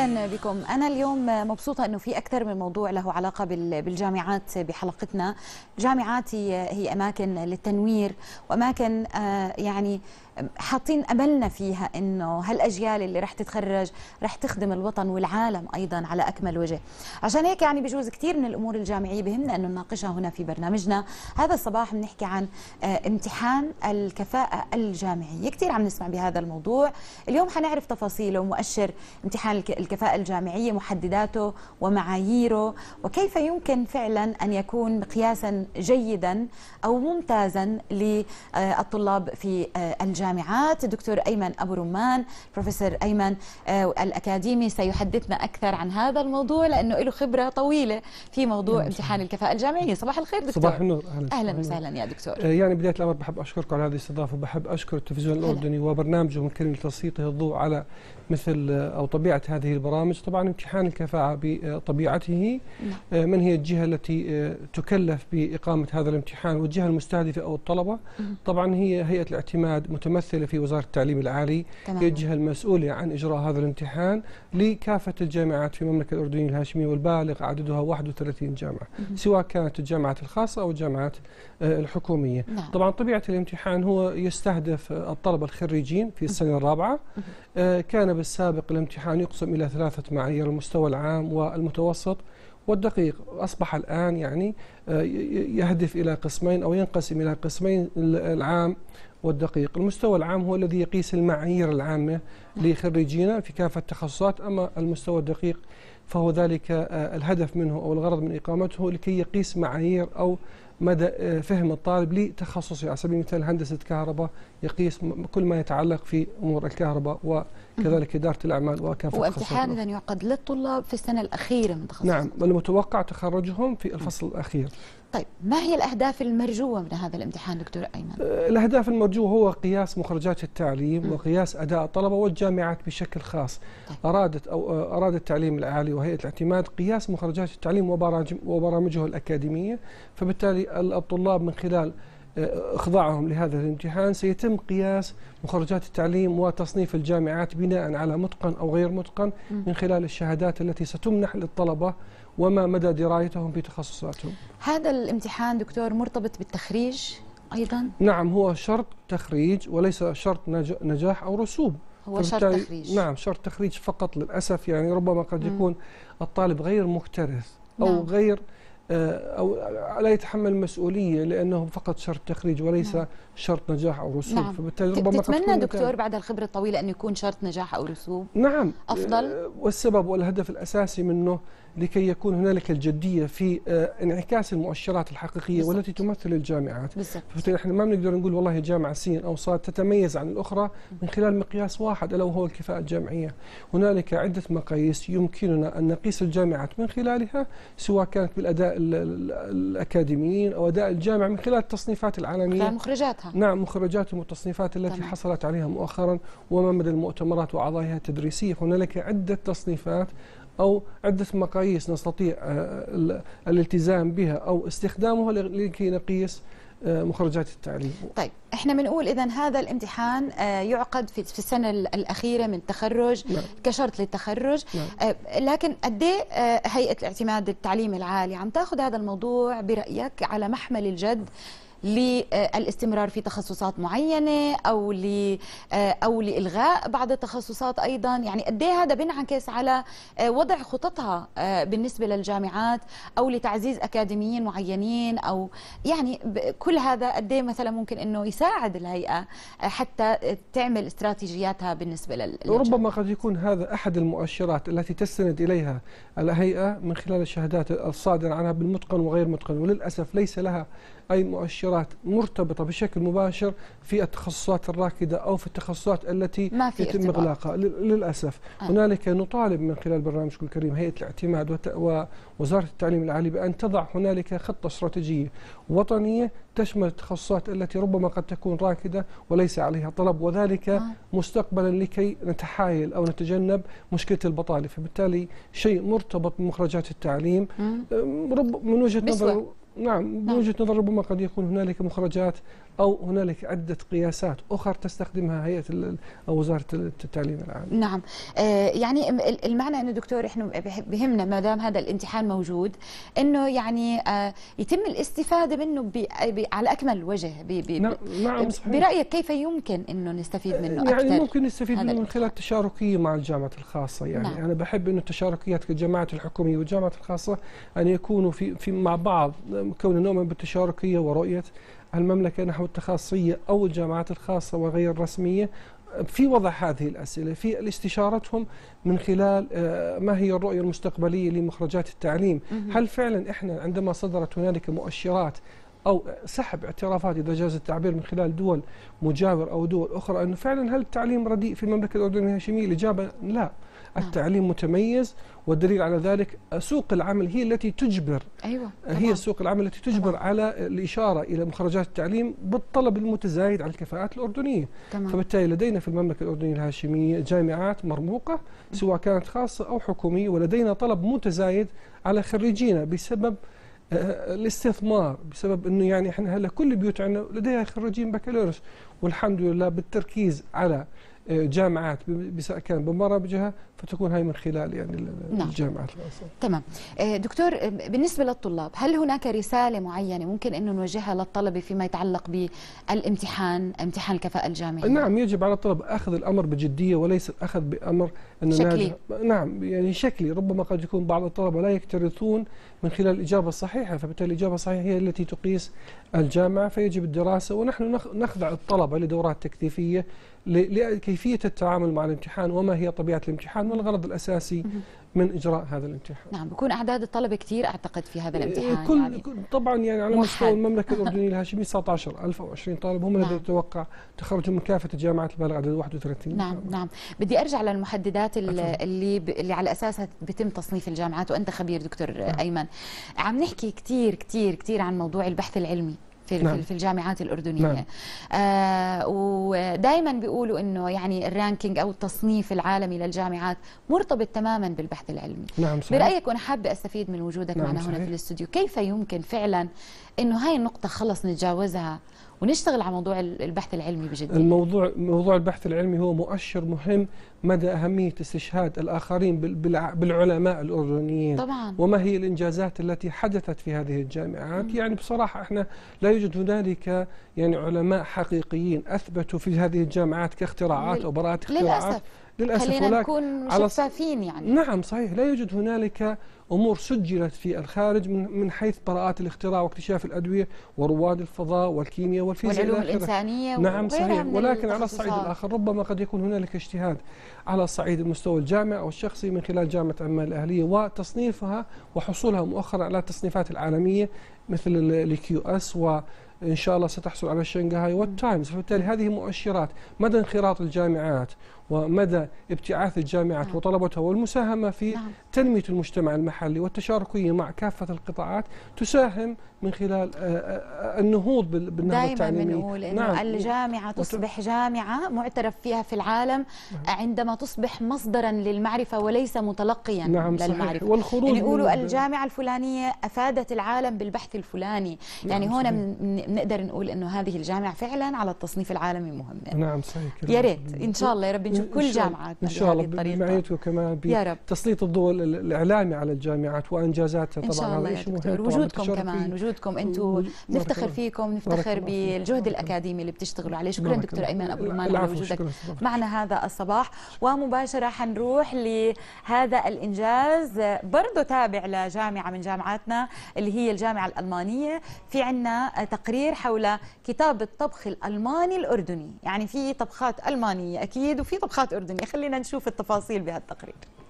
اهلا بكم انا اليوم مبسوطه انه في اكثر من موضوع له علاقه بالجامعات بحلقتنا الجامعات هي اماكن للتنوير واماكن آه، يعني حاطين املنا فيها انه هالاجيال اللي رح تتخرج رح تخدم الوطن والعالم ايضا على اكمل وجه عشان هيك يعني بجوز كثير من الامور الجامعيه بهمنا انه نناقشها هنا في برنامجنا هذا الصباح بنحكي عن آه، امتحان الكفاءه الجامعيه كثير عم نسمع بهذا الموضوع اليوم حنعرف تفاصيله ومؤشر امتحان الكفاءه الجامعيه محدداته ومعاييره وكيف يمكن فعلا ان يكون مقياسا جيدا او ممتازا للطلاب في آه، الجامعه الجامعات الدكتور أيمن أبو رمان بروفيسور أيمن آه، الأكاديمي سيحدثنا أكثر عن هذا الموضوع لأنه له خبرة طويلة في موضوع نعم. امتحان الكفاءة الجامعية صباح الخير دكتور صباح النور أهلا وسهلا يا دكتور آه، يعني بداية الأمر بحب أشكركم على هذه الاستضافة وبحب أشكر التلفزيون الأردني وبرنامجه ممكن لتسليطه الضوء على مثل آه، أو طبيعة هذه البرامج طبعا امتحان الكفاءة بطبيعته نعم. من هي الجهة التي تكلف بإقامة هذا الامتحان والجهة المستهدفة أو الطلبة طبعا هي هيئة الاعتماد متمكنة الممثله في وزاره التعليم العالي تمام. يجهل المسؤوله عن اجراء هذا الامتحان لكافه الجامعات في المملكه الاردنيه الهاشميه والبالغ عددها 31 جامعه سواء كانت الجامعات الخاصه او الجامعات آه، الحكوميه نعم. طبعا طبيعه الامتحان هو يستهدف الطلبه الخريجين في السنه الرابعه آه، كان بالسابق الامتحان يقسم الى ثلاثه معايير المستوى العام والمتوسط والدقيق أصبح الآن يعني آه، يهدف إلى قسمين أو ينقسم إلى قسمين العام والدقيق المستوى العام هو الذي يقيس المعايير العامة لخريجينا في كافة التخصصات أما المستوى الدقيق فهو ذلك آه، الهدف منه أو الغرض من إقامته لكي يقيس معايير أو مدى آه، فهم الطالب لتخصصه على سبيل المثال هندسة كهرباء يقيس كل ما يتعلق في أمور الكهرباء وكذلك إدارة الأعمال وكافة وامتحان إذا يعقد للطلاب في السنة الأخيرة من تخصصهم نعم والمتوقع تخرجهم في الفصل الأخير طيب ما هي الأهداف المرجوة من هذا الامتحان دكتور أيمن؟ آه، الأهداف المرجوة هو قياس مخرجات التعليم وقياس أداء الطلبة والجامعات بشكل خاص طيب. أرادت أو آه، أراد التعليم العالي وهيئة الاعتماد قياس مخرجات التعليم وبرامجه الأكاديمية فبالتالي الطلاب من خلال آه، إخضاعهم لهذا الامتحان سيتم قياس مخرجات التعليم وتصنيف الجامعات بناء على متقن أو غير متقن من خلال الشهادات التي ستمنح للطلبة وما مدى درايتهم بتخصصاتهم هذا الامتحان دكتور مرتبط بالتخريج أيضا؟ نعم هو شرط تخريج وليس شرط نجاح أو رسوب هو شرط تخريج نعم شرط تخريج فقط للأسف يعني ربما قد يكون الطالب غير مكترث أو نعم. غير آه، أو لا يتحمل مسؤولية لأنه فقط شرط تخريج وليس نعم. شرط نجاح أو رسوب نعم. فبالتالي ربما تتمنى دكتور بعد الخبرة الطويلة أن يكون شرط نجاح أو رسوب نعم أفضل آه، والسبب والهدف الأساسي منه لكي يكون هنالك الجديه في آه، انعكاس المؤشرات الحقيقيه بالزبط. والتي تمثل الجامعات بالزبط. فنحن ما بنقدر نقول والله جامعه سين او صاد تتميز عن الاخرى من خلال مقياس واحد الا وهو الكفاءه الجامعيه هنالك عده مقاييس يمكننا ان نقيس الجامعات من خلالها سواء كانت بالاداء الاكاديميين او اداء الجامعه من خلال التصنيفات العالميه مخرجاتها نعم مخرجاتهم والتصنيفات التي تمام. حصلت عليها مؤخرا وما مدى المؤتمرات واعضائها التدريسيه هنالك عده تصنيفات أو عدة مقاييس نستطيع آه، الالتزام بها أو استخدامها لكي نقيس آه، مخرجات التعليم طيب احنا بنقول اذا هذا الامتحان آه، يعقد في السنه الاخيره من التخرج نعم. كشرط للتخرج نعم. لكن قد إيه، هيئه الاعتماد التعليمي العالي عم تاخذ هذا الموضوع برايك على محمل الجد للاستمرار في تخصصات معينه او ل آه، او لالغاء بعض التخصصات ايضا يعني قد إيه هذا بينعكس على آه، وضع خططها آه، بالنسبه للجامعات او لتعزيز اكاديميين معينين او يعني كل هذا قد إيه مثلا ممكن انه يساعد الهيئه حتى تعمل استراتيجياتها بالنسبه لل ربما قد يكون هذا احد المؤشرات التي تستند اليها الهيئه من خلال الشهادات الصادره عنها بالمتقن وغير متقن وللاسف ليس لها اي مؤشرات الخبرات مرتبطة بشكل مباشر في التخصصات الراكدة أو في التخصصات التي ما في يتم ارتباط. إغلاقها للأسف آه. هنالك نطالب من خلال برنامجكم الكريم هيئة الاعتماد ووزارة التعليم العالي بأن تضع هنالك خطة استراتيجية وطنية تشمل التخصصات التي ربما قد تكون راكدة وليس عليها طلب وذلك آه. مستقبلا لكي نتحايل أو نتجنب مشكلة البطالة فبالتالي شيء مرتبط بمخرجات التعليم رب من وجهة نظر نعم بوجهة نعم. نظر ربما قد يكون هنالك مخرجات أو هنالك عدة قياسات أخرى تستخدمها هيئة أو وزارة التعليم العام نعم آه يعني المعنى أنه دكتور إحنا بهمنا ما دام هذا الامتحان موجود أنه يعني آه يتم الاستفادة منه بي بي على أكمل وجه بي بي نعم, نعم، صحيح. برأيك كيف يمكن أنه نستفيد منه يعني أكثر يعني ممكن نستفيد منه من خلال تشاركية مع الجامعات الخاصة يعني نعم. أنا بحب أنه التشاركيات الجامعات الحكومية والجامعات الخاصة أن يكونوا في, في مع بعض كون نوع من بالتشاركية ورؤية المملكة نحو التخصصية أو الجامعات الخاصة وغير الرسمية في وضع هذه الأسئلة في استشارتهم من خلال آه، ما هي الرؤية المستقبلية لمخرجات التعليم هل فعلا إحنا عندما صدرت هنالك مؤشرات أو سحب اعترافات إذا جاز التعبير من خلال دول مجاور أو دول أخرى أنه فعلا هل التعليم رديء في المملكة الأردنية الهاشمية الإجابة لا التعليم متميز والدليل على ذلك سوق العمل هي التي تجبر أيوة طبعا. هي سوق العمل التي تجبر طبعا. على الإشارة إلى مخرجات التعليم بالطلب المتزايد على الكفاءات الأردنية تمام. فبالتالي لدينا في المملكة الأردنية الهاشمية جامعات مرموقة سواء كانت خاصة أو حكومية ولدينا طلب متزايد على خريجينا بسبب آه، آه، الاستثمار بسبب انه يعني احنا هلا كل عندنا لديها خريجين بكالوريوس والحمد لله بالتركيز على جامعات كان بمرابجها فتكون هاي من خلال يعني نعم. الجامعات نعم. تمام آه، دكتور آه، بالنسبة للطلاب هل هناك رسالة معينة ممكن أن نوجهها للطلبة فيما يتعلق بالامتحان امتحان الكفاءة الجامعية نعم يجب على الطلب أخذ الأمر بجدية وليس الأخذ بأمر أنه شكلي. نعم يعني شكلي ربما قد يكون بعض الطلبة لا يكترثون من خلال الإجابة الصحيحة فبالتالي الإجابة الصحيحة هي التي تقيس الجامعة فيجب الدراسة ونحن نخضع الطلبة لدورات تكثيفية لكي كيفية التعامل مع الامتحان وما هي طبيعة الامتحان والغرض الأساسي من إجراء هذا الامتحان نعم بكون أعداد الطلبة كثير أعتقد في هذا إيه، الامتحان كل يعني طبعا يعني على مستوى المملكة الأردنية الهاشمية ألف أو 20 طالب هم نعم. الذين يتوقع تخرجوا من كافة الجامعات البالغ عدد 31 نعم طبعاً. نعم بدي أرجع للمحددات اللي ب... اللي على أساسها بتم تصنيف الجامعات وأنت خبير دكتور نعم. أيمن عم نحكي كثير كثير كثير عن موضوع البحث العلمي في نعم. في الجامعات الاردنيه نعم. آه ودائما بيقولوا انه يعني الرانكينج او التصنيف العالمي للجامعات مرتبط تماما بالبحث العلمي نعم صحيح. برايك وانا حابه استفيد من وجودك نعم معنا صحيح. هنا في الاستوديو كيف يمكن فعلا انه هاي النقطه خلص نتجاوزها ونشتغل على موضوع البحث العلمي بجد الموضوع موضوع البحث العلمي هو مؤشر مهم مدى أهمية استشهاد الآخرين بالعلماء الأردنيين طبعا وما هي الإنجازات التي حدثت في هذه الجامعات مم. يعني بصراحة احنا لا يوجد هنالك يعني علماء حقيقيين أثبتوا في هذه الجامعات كاختراعات أو براءات اختراعات للأسف للأسف خلينا نكون شفافين يعني نعم صحيح لا يوجد هنالك أمور سجلت في الخارج من, من حيث براءات الاختراع واكتشاف الأدوية ورواد الفضاء والكيمياء والفيزياء والعلوم الإنسانية نعم صحيح ولكن على الصعيد الآخر ربما قد يكون هنالك اجتهاد على صعيد المستوى الجامعي أو الشخصي من خلال جامعة عمان الأهلية وتصنيفها وحصولها مؤخرا على التصنيفات العالمية مثل الكيو اس و ان شاء الله ستحصل على الشنغهاي والتايمز فبالتالي هذه مؤشرات مدى انخراط الجامعات ومدى ابتعاث الجامعات نعم. وطلبتها والمساهمه في نعم. تنمية المجتمع المحلي والتشاركية مع كافة القطاعات تساهم من خلال آه، آه، النهوض بالنهضة التعليمية دائما بنقول أنه نعم. الجامعة تصبح جامعة معترف فيها في العالم نعم. عندما تصبح مصدرا للمعرفة وليس متلقيا نعم للمعرفة صحيح. والخروج يعني يقولوا الجامعة الفلانية أفادت العالم بالبحث الفلاني نعم يعني هنا بنقدر نقول أنه هذه الجامعة فعلا على التصنيف العالمي مهمة نعم صحيح يا ريت إن شاء الله يا رب نشوف كل جامعة إن شاء الله بمعيتك كمان بتسليط الضوء الاعلامي على الجامعات وانجازاتها طبعا إن شاء الله هذا شيء مهم وجودكم كمان وجودكم انتم نفتخر فيكم نفتخر بالجهد الاكاديمي اللي بتشتغلوا عليه شكرا دكتور ايمن ابو رمان على وجودك معنا هذا الصباح ومباشره حنروح لهذا الانجاز برضه تابع لجامعه من جامعاتنا اللي هي الجامعه الالمانيه في عندنا تقرير حول كتاب الطبخ الالماني الاردني يعني في طبخات المانيه اكيد وفي طبخات اردنيه خلينا نشوف التفاصيل بهالتقرير